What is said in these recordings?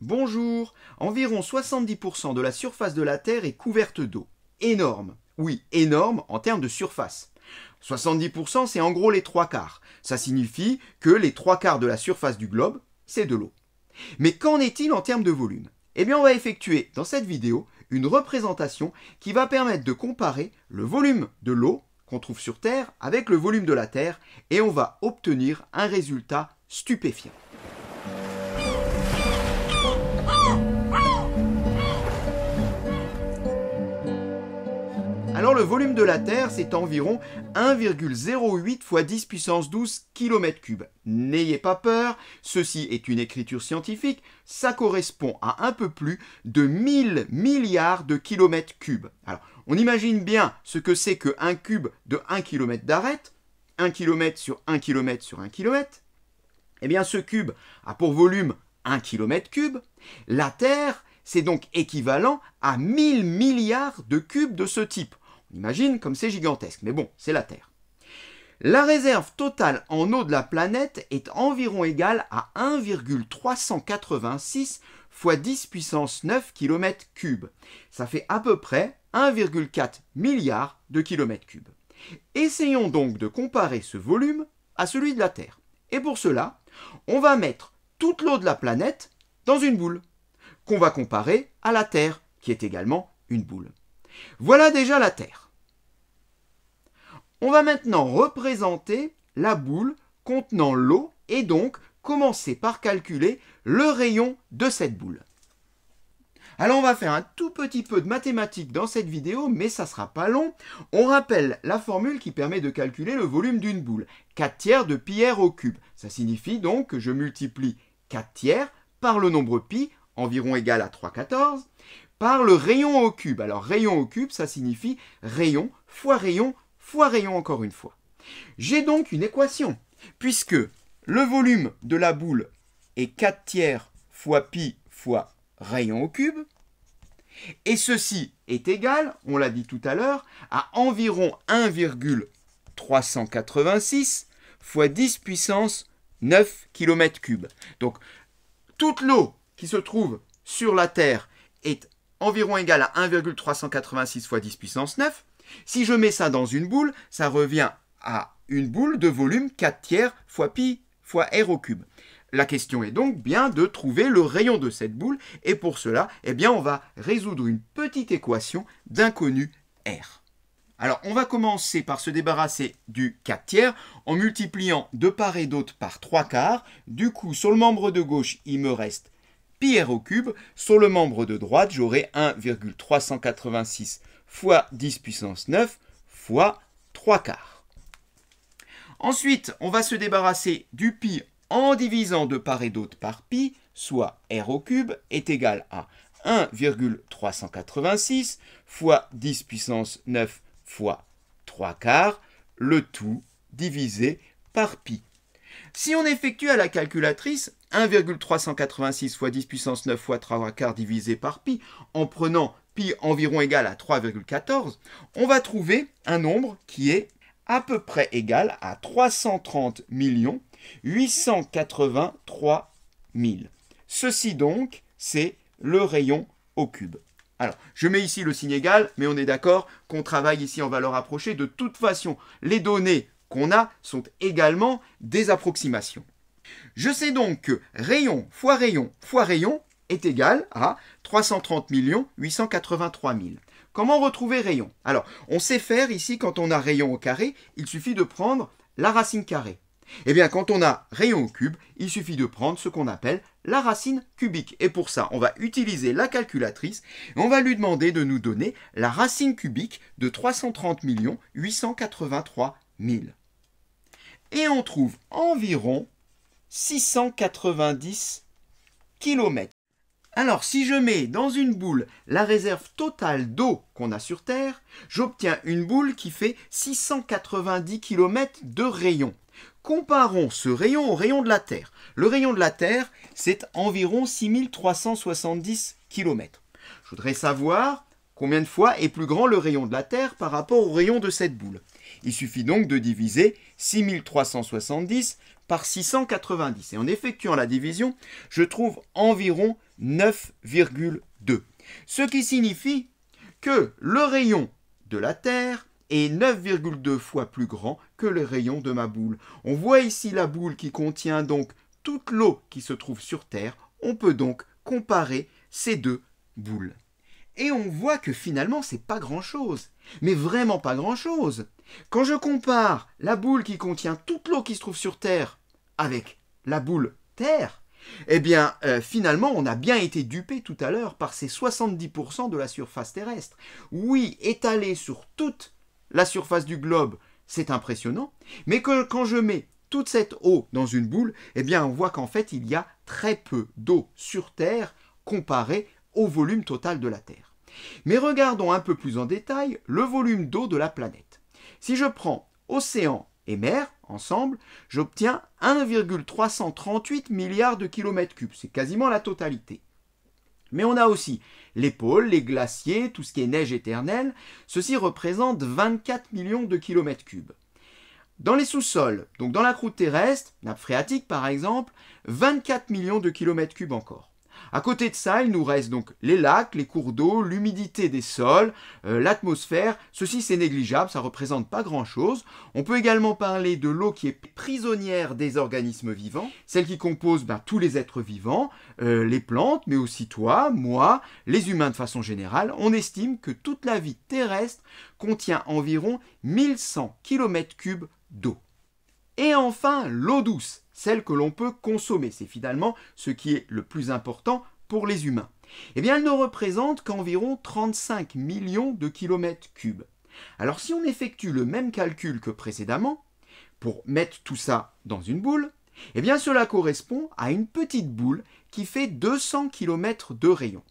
Bonjour Environ 70% de la surface de la Terre est couverte d'eau. Énorme Oui, énorme en termes de surface. 70% c'est en gros les trois quarts. Ça signifie que les trois quarts de la surface du globe, c'est de l'eau. Mais qu'en est-il en termes de volume Eh bien on va effectuer dans cette vidéo une représentation qui va permettre de comparer le volume de l'eau qu'on trouve sur Terre avec le volume de la Terre et on va obtenir un résultat stupéfiant. Alors le volume de la Terre, c'est environ 1,08 fois 10 puissance 12 km3. N'ayez pas peur, ceci est une écriture scientifique, ça correspond à un peu plus de 1000 milliards de kilomètres cubes. Alors, on imagine bien ce que c'est que un cube de 1 km d'arête, 1 km sur 1 km sur 1 km. Eh bien, ce cube a pour volume 1 km cube. La Terre, c'est donc équivalent à 1000 milliards de cubes de ce type. On imagine comme c'est gigantesque, mais bon, c'est la Terre. La réserve totale en eau de la planète est environ égale à 1,386 x 10 puissance 9 km3. Ça fait à peu près 1,4 milliard de km3. Essayons donc de comparer ce volume à celui de la Terre. Et pour cela, on va mettre toute l'eau de la planète dans une boule, qu'on va comparer à la Terre, qui est également une boule. Voilà déjà la Terre. On va maintenant représenter la boule contenant l'eau et donc commencer par calculer le rayon de cette boule. Alors on va faire un tout petit peu de mathématiques dans cette vidéo, mais ça sera pas long. On rappelle la formule qui permet de calculer le volume d'une boule. 4 tiers de pi r au cube. Ça signifie donc que je multiplie 4 tiers par le nombre pi, environ égal à 3,14 par le rayon au cube. Alors rayon au cube, ça signifie rayon fois rayon fois rayon encore une fois. J'ai donc une équation, puisque le volume de la boule est 4 tiers fois pi fois rayon au cube, et ceci est égal, on l'a dit tout à l'heure, à environ 1,386 fois 10 puissance 9 km3. Donc toute l'eau qui se trouve sur la Terre est environ égal à 1,386 fois 10 puissance 9. Si je mets ça dans une boule, ça revient à une boule de volume 4 tiers fois pi fois r au cube. La question est donc bien de trouver le rayon de cette boule, et pour cela, eh bien, on va résoudre une petite équation d'inconnu r. Alors, on va commencer par se débarrasser du 4 tiers en multipliant de part et d'autre par 3 quarts. Du coup, sur le membre de gauche, il me reste pi r au cube, sur le membre de droite, j'aurai 1,386 fois 10 puissance 9 fois 3 quarts. Ensuite, on va se débarrasser du pi en divisant de part et d'autre par pi, soit r au cube est égal à 1,386 fois 10 puissance 9 fois 3 quarts, le tout divisé par pi. Si on effectue à la calculatrice 1,386 fois 10 puissance 9 fois 3 quarts divisé par pi, en prenant pi environ égal à 3,14, on va trouver un nombre qui est à peu près égal à 330 883 000. Ceci donc, c'est le rayon au cube. Alors, je mets ici le signe égal, mais on est d'accord qu'on travaille ici en valeur approchée. De toute façon, les données qu'on a sont également des approximations. Je sais donc que rayon fois rayon fois rayon est égal à 330 883 000. Comment retrouver rayon Alors, on sait faire ici quand on a rayon au carré, il suffit de prendre la racine carrée. Eh bien, quand on a rayon au cube, il suffit de prendre ce qu'on appelle la racine cubique. Et pour ça, on va utiliser la calculatrice et on va lui demander de nous donner la racine cubique de 330 883 000 et on trouve environ 690 km. Alors si je mets dans une boule la réserve totale d'eau qu'on a sur Terre, j'obtiens une boule qui fait 690 km de rayon. Comparons ce rayon au rayon de la Terre. Le rayon de la Terre, c'est environ 6370 km. Je voudrais savoir Combien de fois est plus grand le rayon de la Terre par rapport au rayon de cette boule Il suffit donc de diviser 6370 par 690. Et en effectuant la division, je trouve environ 9,2. Ce qui signifie que le rayon de la Terre est 9,2 fois plus grand que le rayon de ma boule. On voit ici la boule qui contient donc toute l'eau qui se trouve sur Terre. On peut donc comparer ces deux boules. Et on voit que finalement, c'est pas grand-chose. Mais vraiment pas grand-chose. Quand je compare la boule qui contient toute l'eau qui se trouve sur Terre avec la boule Terre, eh bien, euh, finalement, on a bien été dupé tout à l'heure par ces 70% de la surface terrestre. Oui, étalé sur toute la surface du globe, c'est impressionnant, mais que, quand je mets toute cette eau dans une boule, eh bien, on voit qu'en fait, il y a très peu d'eau sur Terre comparé au volume total de la Terre. Mais regardons un peu plus en détail le volume d'eau de la planète. Si je prends océan et mer ensemble, j'obtiens 1,338 milliards de kilomètres cubes, c'est quasiment la totalité. Mais on a aussi les pôles, les glaciers, tout ce qui est neige éternelle, ceci représente 24 millions de kilomètres cubes. Dans les sous-sols, donc dans la croûte terrestre, nappe phréatique par exemple, 24 millions de kilomètres cubes encore. À côté de ça, il nous reste donc les lacs, les cours d'eau, l'humidité des sols, euh, l'atmosphère. Ceci, c'est négligeable, ça représente pas grand-chose. On peut également parler de l'eau qui est prisonnière des organismes vivants, celle qui compose ben, tous les êtres vivants, euh, les plantes, mais aussi toi, moi, les humains de façon générale. On estime que toute la vie terrestre contient environ 1100 km3 d'eau. Et enfin, l'eau douce, celle que l'on peut consommer. C'est finalement ce qui est le plus important pour les humains. Eh bien, elle ne représente qu'environ 35 millions de kilomètres cubes. Alors si on effectue le même calcul que précédemment, pour mettre tout ça dans une boule, eh bien cela correspond à une petite boule qui fait 200 km de rayon.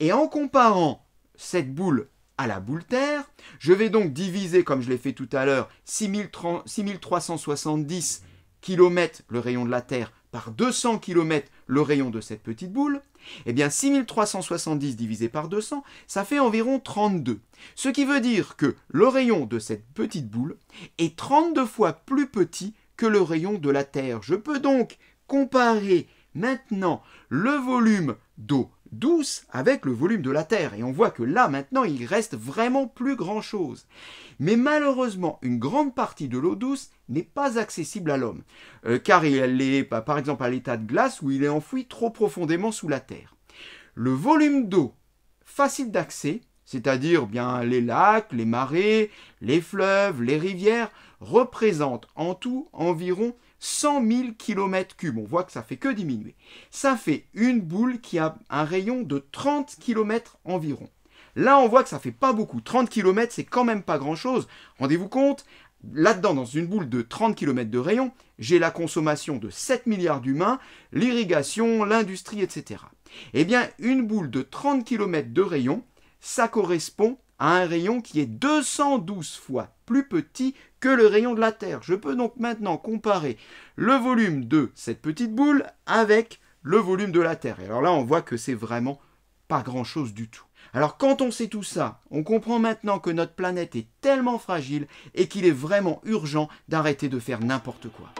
Et en comparant cette boule à la boule terre. Je vais donc diviser, comme je l'ai fait tout à l'heure, 6370 km le rayon de la Terre par 200 km le rayon de cette petite boule, eh bien 6370 divisé par 200, ça fait environ 32. Ce qui veut dire que le rayon de cette petite boule est 32 fois plus petit que le rayon de la Terre. Je peux donc comparer maintenant le volume d'eau douce avec le volume de la Terre. Et on voit que là, maintenant, il reste vraiment plus grand-chose. Mais malheureusement, une grande partie de l'eau douce n'est pas accessible à l'homme, euh, car elle est bah, par exemple à l'état de glace où il est enfoui trop profondément sous la Terre. Le volume d'eau facile d'accès, c'est-à-dire bien les lacs, les marais, les fleuves, les rivières, représente en tout environ 100 000 km3. On voit que ça fait que diminuer. Ça fait une boule qui a un rayon de 30 km environ. Là, on voit que ça fait pas beaucoup. 30 km, c'est quand même pas grand-chose. Rendez-vous compte, là-dedans, dans une boule de 30 km de rayon, j'ai la consommation de 7 milliards d'humains, l'irrigation, l'industrie, etc. Eh bien, une boule de 30 km de rayon, ça correspond à un rayon qui est 212 fois plus petit que le rayon de la Terre. Je peux donc maintenant comparer le volume de cette petite boule avec le volume de la Terre. Et alors là, on voit que c'est vraiment pas grand-chose du tout. Alors quand on sait tout ça, on comprend maintenant que notre planète est tellement fragile et qu'il est vraiment urgent d'arrêter de faire n'importe quoi.